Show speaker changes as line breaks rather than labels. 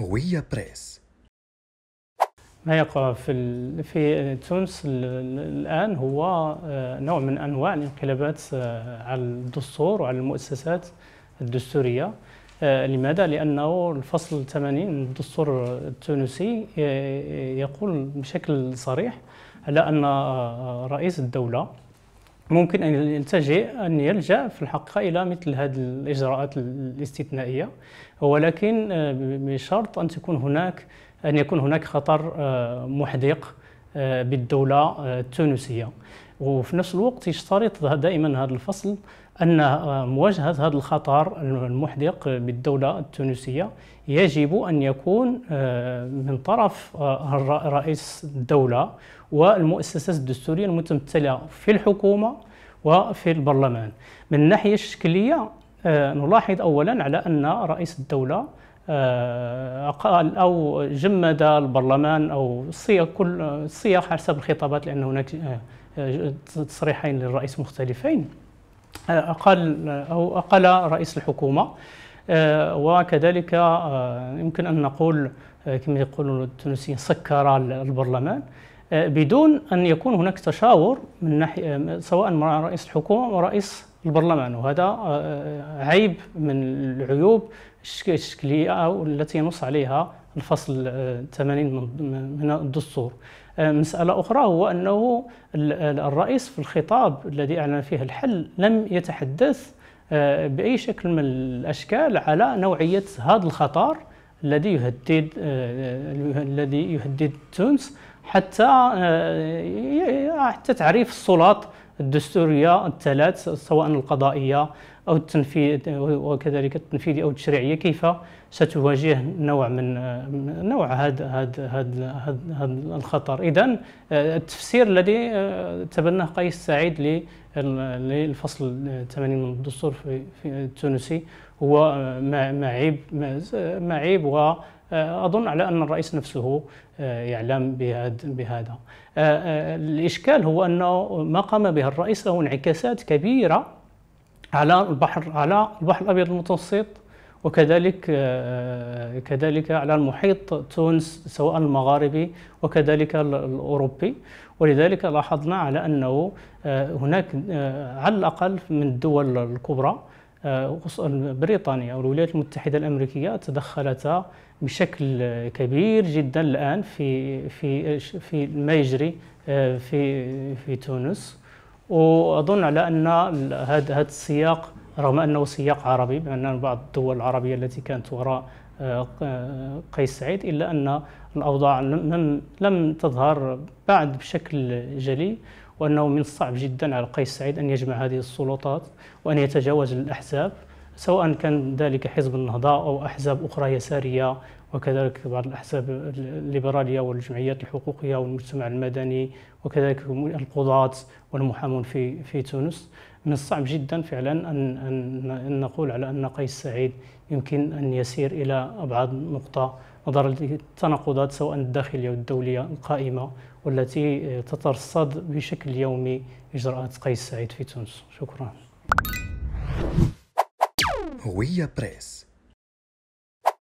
هوية بريس ما يقع في في تونس الان هو آه، نوع من انواع الانقلابات آه، على الدستور وعلى المؤسسات الدستوريه آه، لماذا؟ لأنه الفصل 80 من الدستور التونسي يقول بشكل صريح على أن رئيس الدولة ممكن أن يلتجئ أن يلجأ في الحقيقة إلى مثل هذه الإجراءات الاستثنائية ولكن آه، بشرط أن تكون هناك أن يكون هناك خطر آه، محدق آه، بالدولة التونسية وفي نفس الوقت يشترط دائما هذا الفصل أن مواجهة هذا الخطر المحدق بالدولة التونسية يجب أن يكون آه، من طرف آه، رئيس الدولة والمؤسسات الدستورية المتمثلة في الحكومة وفي البرلمان من الناحية الشكلية آه، نلاحظ أولا على أن رئيس الدولة قال أو جمد البرلمان أو صيغ كل صيغ حسب الخطابات لأن هناك تصريحين للرئيس مختلفين أقل أو أقل رئيس الحكومة آه، وكذلك آه، يمكن أن نقول آه، كما يقولون التونسيين سكر البرلمان بدون أن يكون هناك تشاور من ناحية سواء مع رئيس الحكومة ورئيس البرلمان وهذا عيب من العيوب الشكلية التي نص عليها الفصل 80 من الدستور مسألة أخرى هو أنه الرئيس في الخطاب الذي أعلن فيه الحل لم يتحدث آه، بأي شكل من الأشكال على نوعية هذا الخطر الذي يهدد آه، آه، الذي يهدد تونس حتى حتى تعريف السلطات الدستورية الثلاث سواء القضائية أو التنفيذ وكذلك التنفيذية أو التشريعية كيف ستواجه نوع من نوع هذا هذا هذا هذا الخطر إذا التفسير الذي تبناه قيس سعيد للفصل 80 من الدستور في التونسي هو معيب معيب و آه، اظن على ان الرئيس نفسه آه، يعلم بهذا آه، الاشكال هو انه ما قام به الرئيس له انعكاسات كبيره على البحر على البحر الابيض المتوسط وكذلك كذلك على المحيط تونس سواء المغاربي وكذلك الاوروبي ولذلك لاحظنا على انه هناك على الاقل من الدول الكبرى آه، بريطانيا والولايات المتحدة الأمريكية تدخلتا بشكل كبير جدا الآن في في في ما يجري آه، في في تونس وأظن على أن هذا السياق رغم أنه سياق عربي بأن بعض الدول العربية التي كانت وراء آه، قيس سعيد إلا أن الأوضاع لم لم تظهر بعد بشكل جلي وأنه من الصعب جدا على قيس سعيد أن يجمع هذه السلطات وأن يتجاوز الأحزاب سواء كان ذلك حزب النهضة أو أحزاب أخرى يسارية وكذلك بعض الأحزاب الليبرالية والجمعيات الحقوقية والمجتمع المدني وكذلك القضاة والمحامون في في تونس من الصعب جدا فعلا أن أن, نقول على أن قيس سعيد يمكن أن يسير إلى أبعد نقطة نظرا للتناقضات سواء الداخلية والدولية القائمة والتي تترصد بشكل يومي إجراءات قيس سعيد في تونس شكرا Ruia Press